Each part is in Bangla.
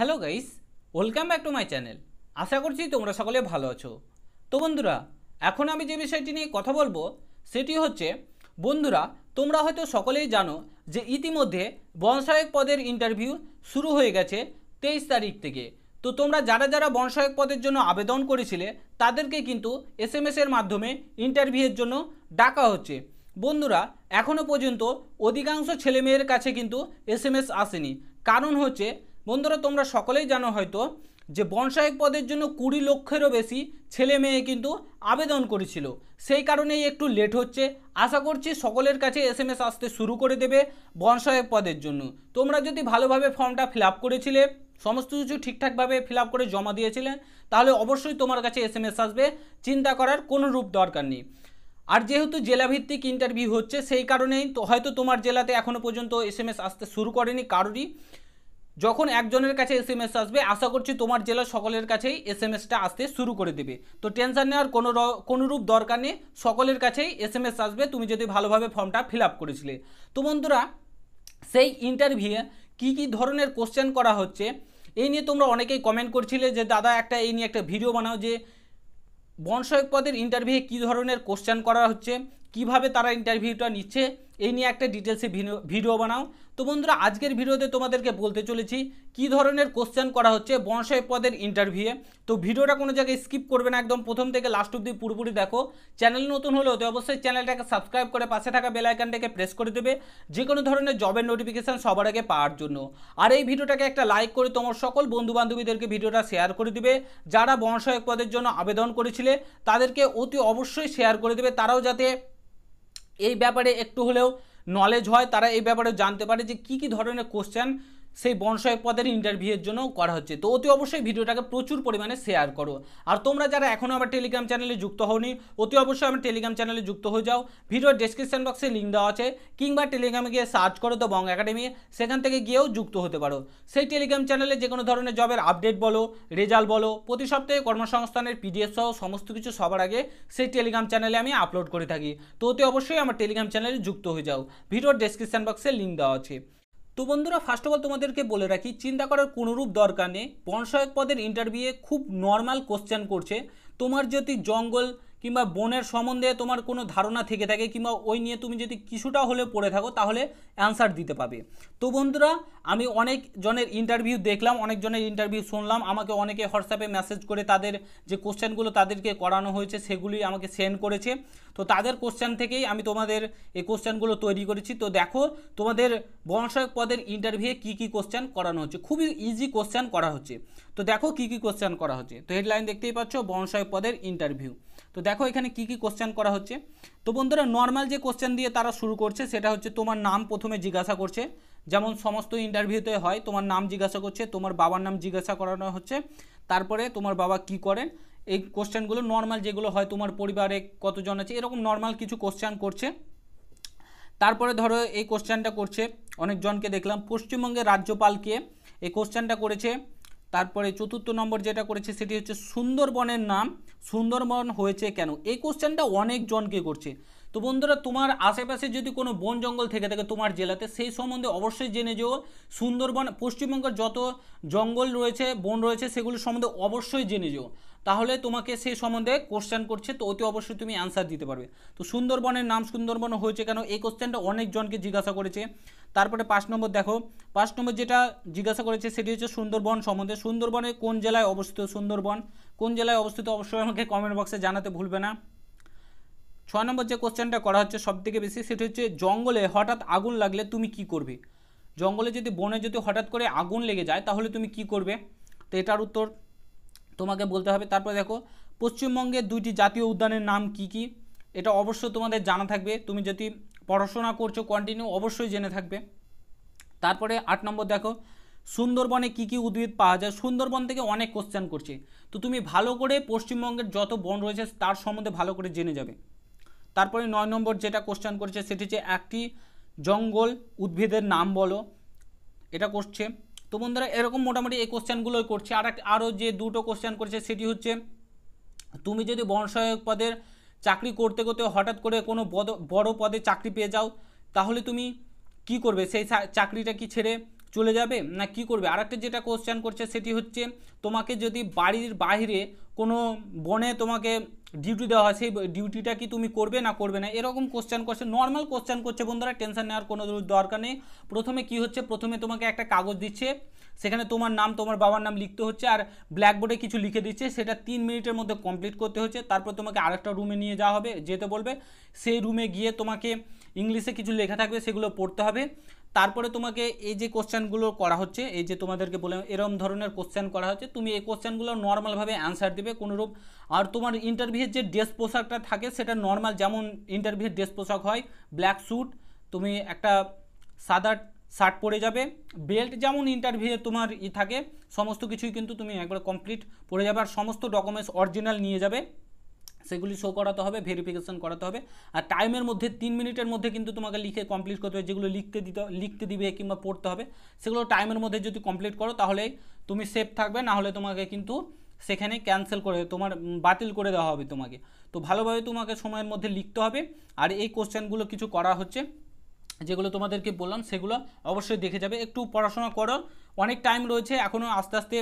hello guys welcome back to my channel আশা করছি তোমরা সকলে ভালো আছো তো বন্ধুরা এখন আমি যে বিষয়টি নিয়ে কথা বলবো সেটি হচ্ছে বন্ধুরা তোমরা হয়তো সকলেই জানো যে ইতিমধ্যে বনসহায়ক পদের ইন্টারভিউ শুরু হয়ে গেছে তেইশ তারিখ থেকে তো তোমরা যারা যারা বনসহায়ক পদের জন্য আবেদন করেছিলে তাদেরকে কিন্তু এস এম এসের মাধ্যমে ইন্টারভিউয়ের জন্য ডাকা হচ্ছে বন্ধুরা এখনও পর্যন্ত অধিকাংশ ছেলেমেয়ের কাছে কিন্তু এস এম এস আসেনি কারণ হচ্ছে বন্ধুরা তোমরা সকলেই জানো হয়তো যে বনসাহেব পদের জন্য কুড়ি লক্ষেরও বেশি ছেলে মেয়ে কিন্তু আবেদন করেছিল সেই কারণেই একটু লেট হচ্ছে আশা করছি সকলের কাছে এস এম এস আসতে শুরু করে দেবে বনসাহেব পদের জন্য তোমরা যদি ভালোভাবে ফর্মটা ফিল আপ করেছিলে সমস্ত কিছু ঠিকঠাকভাবে ফিল আপ করে জমা দিয়েছিলেন তাহলে অবশ্যই তোমার কাছে এস এম এস আসবে চিন্তা করার কোনো রূপ দরকার নেই আর যেহেতু জেলাভিত্তিক ইন্টারভিউ হচ্ছে সেই কারণেই তো হয়তো তোমার জেলাতে এখনও পর্যন্ত এস এম এস আসতে শুরু করেনি কারোরই যখন একজনের কাছে এস এম এস আসবে আশা করছি তোমার জেলা সকলের কাছেই এস এম এসটা আসতে শুরু করে দেবে তো টেনশন নেওয়ার কোনো কোনোরূপ দরকার নেই সকলের কাছেই এস এম এস আসবে তুমি যদি ভালোভাবে ফর্মটা ফিল আপ করেছিলে তো বন্ধুরা সেই ইন্টারভিউয়ে কি কি ধরনের কোশ্চেন করা হচ্ছে এই নিয়ে তোমরা অনেকেই কমেন্ট করছিলে যে দাদা একটা এই নিয়ে একটা ভিডিও বানাও যে বনসয়ক পদের ইন্টারভিউয়ে কী ধরনের কোশ্চেন করা হচ্ছে কিভাবে তারা ইন্টারভিউটা নিচ্ছে এই নিয়ে একটা ডিটেলসে ভিডিও বানাও তো বন্ধুরা আজকের ভিডিওতে তোমাদেরকে বলতে চলেছি কি ধরনের কোশ্চেন করা হচ্ছে বনসাই পদের ইন্টারভিউয়ে তো ভিডিওটা কোনো জায়গায় স্কিপ করবে না একদম প্রথম থেকে লাস্ট অব্দি পুরোপুরি দেখো চ্যানেল নতুন হলেও তো অবশ্যই চ্যানেলটাকে সাবস্ক্রাইব করে পাশে থাকা বেলাইকানটাকে প্রেস করে দেবে যে কোনো ধরনের জবের নোটিফিকেশান সবার আগে পাওয়ার জন্য আর এই ভিডিওটাকে একটা লাইক করে তোমার সকল বন্ধুবান্ধবীদেরকে ভিডিওটা শেয়ার করে দেবে যারা বনসায়ক পদের জন্য আবেদন করেছিলে তাদেরকে অতি অবশ্যই শেয়ার করে দেবে তারাও যাতে এই ব্যাপারে একটু হলেও নলেজ হয় তারা এই ব্যাপারে জানতে পারে যে কি কি ধরনের কোশ্চেন সেই বনসহায়ক পদের ইন্টারভিউয়ের জন্য করা হচ্ছে তো অতি অবশ্যই ভিডিওটাকে প্রচুর পরিমাণে শেয়ার করো আর তোমরা যারা এখনও আমার টেলিগ্রাম চ্যানেলে যুক্ত হওনি অতি অবশ্যই আমার টেলিগ্রাম চ্যানেলে যুক্ত হয়ে যাও ভিডিওর ডিসক্রিপশান বক্সে লিঙ্ক দেওয়া আছে কিংবা টেলিগ্রামে গিয়ে সার্চ করো তো বং একাডেমি সেখান থেকে গিয়েও যুক্ত হতে পারো সেই টেলিগ্রাম চ্যানেলে যে কোনো ধরনের জবের আপডেট বলো রেজাল্ট বলো প্রতি সপ্তাহে কর্মসংস্থানের পিডিএফ সহ সমস্ত কিছু সবার আগে সেই টেলিগ্রাম চ্যানেলে আমি আপলোড করে থাকি তো অতি অবশ্যই আমার টেলিগ্রাম চ্যানেলে যুক্ত হয়ে যাও ভিডিওর ডিসক্রিপশান বক্সে লিঙ্ক দেওয়া আছে তো বন্ধুরা ফার্স্ট অফ অল তোমাদেরকে বলে রাখি চিন্তা করার কোনোরূপ দরকার নেই বনসায়ক পদের ইন্টারভিউয়ে খুব নর্মাল কোশ্চেন করছে তোমার যদি জঙ্গল কিংবা বোনের সম্বন্ধে তোমার কোনো ধারণা থেকে থাকে কিংবা ওই নিয়ে তুমি যদি কিছুটা হলে পড়ে থাকো তাহলে অ্যান্সার দিতে পাবে তো বন্ধুরা আমি অনেক জনের ইন্টারভিউ দেখলাম অনেকজনের ইন্টারভিউ শুনলাম আমাকে অনেকে হোয়াটসঅ্যাপে মেসেজ করে তাদের যে কোশ্চেনগুলো তাদেরকে করানো হয়েছে সেগুলি আমাকে সেন্ড করেছে তো তাদের কোশ্চেন থেকেই আমি তোমাদের এই কোশ্চেনগুলো তৈরি করেছি তো দেখো তোমাদের বনসায়ক পদের ইন্টারভিউয়ে কী কী কোশ্চেন করানো হচ্ছে খুবই ইজি কোশ্চেন করা হচ্ছে তো দেখো কী কী কোশ্চেন করা হচ্ছে তো হেডলাইন দেখতেই পাচ্ছ বনসাই পদের ইন্টারভিউ তো দেখো এখানে কি কি কোশ্চেন করা হচ্ছে তো বন্ধুরা নর্মাল যে কোশ্চেন দিয়ে তারা শুরু করছে সেটা হচ্ছে তোমার নাম প্রথমে জিজ্ঞাসা করছে যেমন সমস্ত ইন্টারভিউতে হয় তোমার নাম জিজ্ঞাসা করছে তোমার বাবার নাম জিজ্ঞাসা করানো হচ্ছে তারপরে তোমার বাবা কি করেন এই কোশ্চেনগুলো নর্মাল যেগুলো হয় তোমার পরিবারে কতজন আছে এরকম নর্মাল কিছু কোশ্চেন করছে তারপরে ধরো এই কোশ্চেনটা করছে অনেকজনকে দেখলাম পশ্চিমবঙ্গের রাজ্যপালকে এই কোশ্চেনটা করেছে তারপরে চতুর্থ নম্বর যেটা করেছে সেটি হচ্ছে সুন্দরবনের নাম সুন্দরবন হয়েছে কেন এই কোশ্চেনটা অনেকজনকে করছে তো বন্ধুরা তোমার আশেপাশে যদি কোনো বন জঙ্গল থেকে থাকে তোমার জেলাতে সেই সম্বন্ধে অবশ্যই জেনে যেও সুন্দরবন পশ্চিমবঙ্গের যত জঙ্গল রয়েছে বন রয়েছে সেগুলো সম্বন্ধে অবশ্যই জেনে যেও তাহলে তোমাকে সেই সম্বন্ধে কোশ্চেন করছে তো অতি অবশ্যই তুমি অ্যান্সার দিতে পারবে তো সুন্দরবনের নাম সুন্দরবন হয়েছে কেন এই কোশ্চেনটা অনেকজনকে জিজ্ঞাসা করেছে তারপরে পাঁচ নম্বর দেখো পাঁচ নম্বর যেটা জিজ্ঞাসা করেছে সেটি হচ্ছে সুন্দরবন সম্বন্ধে সুন্দরবনে কোন জেলায় অবস্থিত সুন্দরবন কোন জেলায় অবস্থিত অবশ্যই আমাকে কমেন্ট বক্সে জানাতে ভুলবে না ছয় নম্বর যে কোশ্চেনটা করা হচ্ছে সবথেকে বেশি সেটি হচ্ছে জঙ্গলে হঠাৎ আগুন লাগলে তুমি কি করবে জঙ্গলে যদি বনে যদি হঠাৎ করে আগুন লেগে যায় তাহলে তুমি কি করবে তো এটার উত্তর তোমাকে বলতে হবে তারপরে দেখো পশ্চিমবঙ্গের দুইটি জাতীয় উদ্যানের নাম কি কী এটা অবশ্য তোমাদের জানা থাকবে তুমি যদি পড়াশোনা করছো কন্টিনিউ অবশ্যই জেনে থাকবে তারপরে আট নম্বর দেখো সুন্দরবনে কি কি উদ্ভিদ পাওয়া যায় সুন্দরবন থেকে অনেক কোশ্চেন করছে তো তুমি ভালো করে পশ্চিমবঙ্গের যত বন রয়েছে তার সম্বন্ধে ভালো করে জেনে যাবে তারপরে নয় নম্বর যেটা কোশ্চেন করছে সেটি হচ্ছে একটি জঙ্গল উদ্ভিদের নাম বলো এটা করছে তো বন্ধুরা এরকম মোটামুটি এই কোশ্চেনগুলোই করছে আর আরও যে দুটো কোশ্চেন করছে সেটি হচ্ছে তুমি যদি বনসহায়ক পদের চাকরি করতে করতে হঠাৎ করে কোনো বড় পদে চাকরি পেয়ে যাও তাহলে তুমি কি করবে সেই চাকরিটা কি ছেড়ে চলে যাবে না কি করবে আরেকটা যেটা কোশ্চেন করছে সেটি হচ্ছে তোমাকে যদি বাড়ির বাইরে কোনো বনে তোমাকে ডিউটি দেওয়া হয় সেই ডিউটিটা কি তুমি করবে না করবে না এরকম কোশ্চেন করছে নর্মাল কোশ্চেন করছে বন্ধুরা টেনশন নেওয়ার কোনো দরকার নেই প্রথমে কি হচ্ছে প্রথমে তোমাকে একটা কাগজ দিচ্ছে সেখানে তোমার নাম তোমার বাবার নাম লিখতে হচ্ছে আর ব্ল্যাকবোর্ডে কিছু লিখে দিচ্ছে সেটা তিন মিনিটের মধ্যে কমপ্লিট করতে হচ্ছে তারপর তোমাকে আরেকটা রুমে নিয়ে যাওয়া হবে যেতে বলবে সেই রুমে গিয়ে তোমাকে ইংলিশে কিছু লেখা থাকবে সেগুলো পড়তে হবে তারপরে তোমাকে এই যে কোশ্চেনগুলো করা হচ্ছে এই যে তোমাদেরকে বলে এরম ধরনের কোশ্চেন করা হচ্ছে তুমি এই কোশ্চেনগুলো নর্মালভাবে অ্যান্সার দেবে কোনোরূপ আর তোমার ইন্টারভিউয়ের যে ড্রেস পোশাকটা থাকে সেটা নর্মাল যেমন ইন্টারভিউয়ের ড্রেস পোশাক হয় ব্ল্যাক স্যুট তুমি একটা সাদা শার্ট পরে যাবে বেল্ট যেমন ইন্টারভিউ তোমার ই থাকে সমস্ত কিছুই কিন্তু তুমি একবার কমপ্লিট পরে যাবে আর সমস্ত ডকুমেন্টস অরিজিনাল নিয়ে যাবে সেগুলি শো করাতে হবে ভেরিফিকেশন করাতে হবে আর টাইমের মধ্যে তিন মিনিটের মধ্যে কিন্তু তোমাকে লিখে কমপ্লিট করতে হবে যেগুলো লিখতে দিতে লিখতে দিবে কিংবা পড়তে হবে সেগুলো টাইমের মধ্যে যদি কমপ্লিট করো তাহলে তুমি সেফ থাকবে না হলে তোমাকে কিন্তু সেখানে ক্যান্সেল করে তোমার বাতিল করে দেওয়া হবে তোমাকে তো ভালোভাবে তোমাকে সময়ের মধ্যে লিখতে হবে আর এই কোশ্চেনগুলো কিছু করা হচ্ছে যেগুলো তোমাদেরকে বললাম সেগুলো অবশ্যই দেখে যাবে একটু পড়াশোনা করো অনেক টাইম রয়েছে এখনও আস্তে আস্তে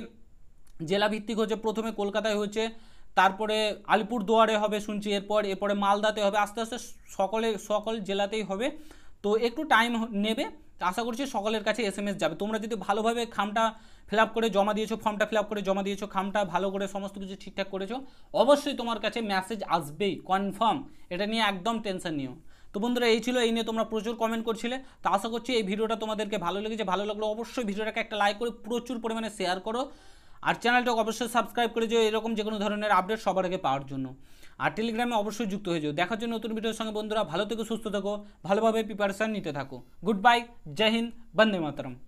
জেলাভিত্তিক হচ্ছে প্রথমে কলকাতায় হচ্ছে তারপরে আলিপুরদুয়ারে হবে শুনছি এরপর এরপরে মালদাতে হবে আস্তে আস্তে সকলে সকল জেলাতেই হবে তো একটু টাইম নেবে আশা করছি সকলের কাছে এস যাবে তোমরা যদি ভালোভাবে খামটা ফিল করে জমা দিয়েছো ফর্মটা ফিল করে জমা দিয়েছো খামটা ভালো করে সমস্ত কিছু ঠিকঠাক করেছো অবশ্যই তোমার কাছে মেসেজ আসবেই কনফার্ম এটা নিয়ে একদম টেনশন নিও তো বন্ধুরা এই ছিল এই নিয়ে তোমরা প্রচুর কমেন্ট করছিলে তো আশা করছি এই ভিডিওটা তোমাদেরকে ভালো লেগেছে ভালো লাগলো অবশ্যই ভিডিওটাকে একটা লাইক করে প্রচুর পরিমাণে শেয়ার করো আর চ্যানেলটাকে অবশ্যই সাবস্ক্রাইব করে যেও এরকম যে কোনো ধরনের আপডেট সবার আগে পাওয়ার জন্য আর টেলিগ্রামে অবশ্যই যুক্ত হয়ে যেও দেখার জন্য নতুন ভিডিওর সঙ্গে বন্ধুরা ভালো থেকো সুস্থ থাকো ভালোভাবে প্রিপারেশান নিতে থাকো গুড বাই জয় হিন্দ বন্দে মাতরম